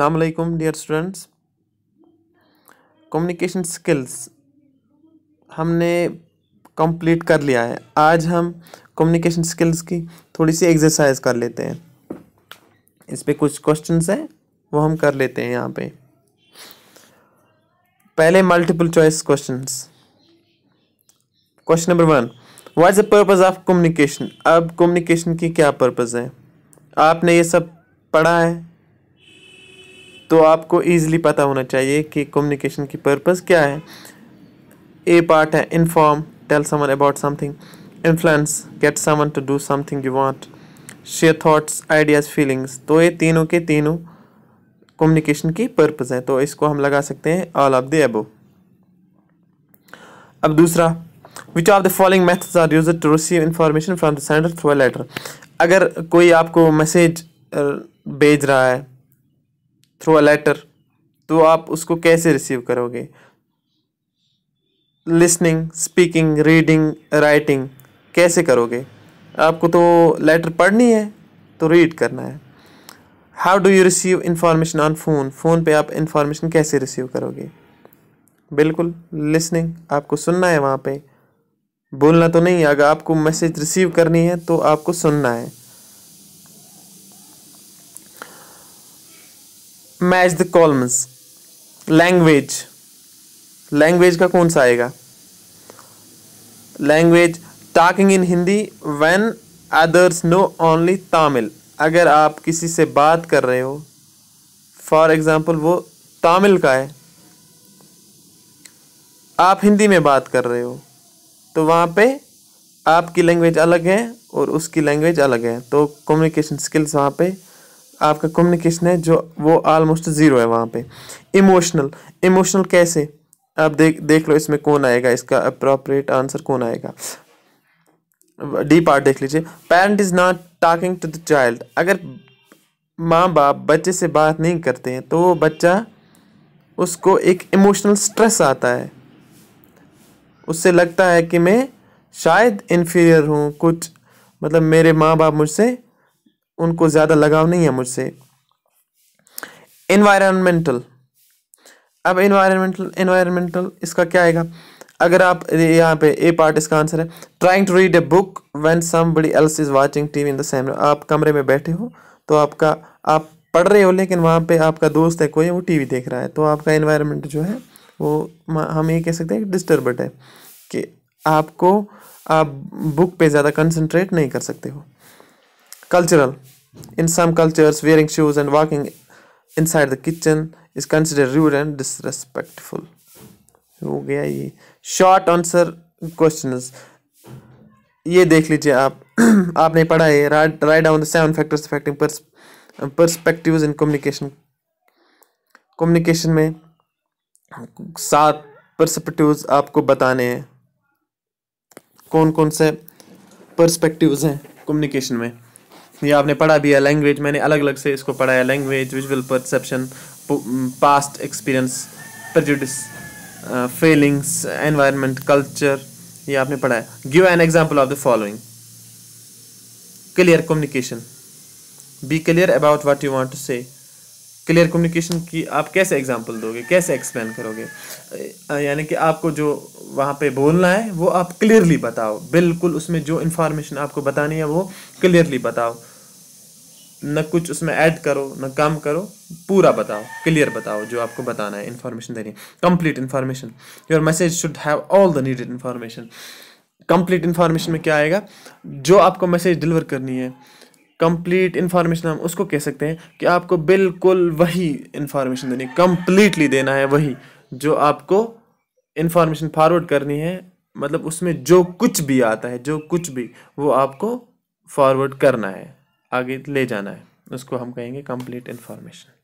अल्लाम dear students communication skills हमने complete कर लिया है आज हम कम्युनिकेशन स्किल्स की थोड़ी सी एक्सरसाइज कर लेते हैं इस पर कुछ क्वेश्चंस हैं वो हम कर लेते हैं यहाँ पे पहले multiple choice questions question number one what is the purpose of communication अब कम्युनिकेशन की क्या पर्पस है आपने ये सब पढ़ा है तो आपको ईज़िली पता होना चाहिए कि कम्युनिकेशन की पर्पज़ क्या है ए पार्ट है inform tell someone about something influence get someone to do something you want share thoughts ideas feelings तो ये तीनों के तीनों कम्युनिकेशन की पर्पज़ हैं तो इसको हम लगा सकते हैं ऑल ऑफ द एबो अब दूसरा which are the following methods are use to receive information from the sender through a letter अगर कोई आपको मैसेज भेज रहा है थ्रू अ लेटर तो आप उसको कैसे रिसीव करोगे लिसनिंग स्पीकिंग रीडिंग राइटिंग कैसे करोगे आपको तो लेटर पढ़नी है तो रीड करना है how do you receive information on phone phone पे आप इंफॉर्मेशन कैसे रिसीव करोगे बिल्कुल लिसनिंग आपको सुनना है वहाँ पे बोलना तो नहीं अगर आपको मैसेज रिसीव करनी है तो आपको सुनना है match the columns language language का कौन सा आएगा language talking in Hindi when others no only Tamil अगर आप किसी से बात कर रहे हो फॉर एग्ज़ाम्पल वो तमिल का है आप हिंदी में बात कर रहे हो तो वहाँ पे आपकी लैंग्वेज अलग है और उसकी लैंग्वेज अलग है तो कम्युनिकेशन स्किल्स वहाँ पे आपका कम्युनिकेशन है जो वो आलमोस्ट ज़ीरो है वहाँ पे इमोशनल इमोशनल कैसे आप देख देख लो इसमें कौन आएगा इसका अप्रोप्रिएट आंसर कौन आएगा डी पार्ट देख लीजिए parent is not talking to the child अगर माँ बाप बच्चे से बात नहीं करते हैं तो वो बच्चा उसको एक इमोशनल स्ट्रेस आता है उससे लगता है कि मैं शायद इन्फीरियर हूँ कुछ मतलब मेरे माँ बाप मुझसे उनको ज़्यादा लगाव नहीं है मुझसे इन्वायरमेंटल अब इन्वायरमेंटल इन्वायरमेंटल इसका क्या आएगा अगर आप यहाँ पे ए पार्ट इसका आंसर है trying to read a book when somebody else is watching TV in the same आप कमरे में बैठे हो तो आपका आप पढ़ रहे हो लेकिन वहाँ पे आपका दोस्त है कोई वो टीवी देख रहा है तो आपका इन्वायरमेंट जो है वो हम ये कह सकते हैं डिस्टर्ब डिस्टर्बड है कि आपको आप बुक पे ज़्यादा कंसंट्रेट नहीं कर सकते हो Cultural. In some cultures, wearing shoes and walking inside the kitchen is considered rude and disrespectful. हो short answer short answer question ये देख लीजिए आप आपने पढ़ा है write down the seven factors affecting perspectives in communication communication में सात पर्सपेक्टिव्स आपको बताने हैं कौन कौन से पर्सपेक्टिव्स हैं कम्युनिकेशन में ये आपने पढ़ा भी है लैंग्वेज मैंने अलग अलग से इसको पढ़ाया language visual perception past experience prejudice feelings environment culture ये आपने पढ़ा है give an example of the following clear communication be clear about what you want to say clear communication की आप कैसे एग्जाम्पल दोगे कैसे एक्सप्लेन करोगे यानी कि आपको जो वहाँ पे बोलना है वो आप क्लियरली बताओ बिल्कुल उसमें जो इन्फॉर्मेशन आपको बतानी है वो क्लियरली बताओ न कुछ उसमें ऐड करो न कम करो पूरा बताओ क्लियर बताओ जो आपको बताना है इन्फॉर्मेशन देनी है complete information your message should have all the needed information complete information में क्या आएगा जो आपको मैसेज डिलीवर करनी है कंप्लीट इन्फॉर्मेशन हम उसको कह सकते हैं कि आपको बिल्कुल वही इन्फॉर्मेशन देनी है कम्प्लीटली देना है वही जो आपको इन्फॉर्मेशन फॉरवर्ड करनी है मतलब उसमें जो कुछ भी आता है जो कुछ भी वो आपको फॉरवर्ड करना है आगे ले जाना है उसको हम कहेंगे कंप्लीट इन्फॉर्मेशन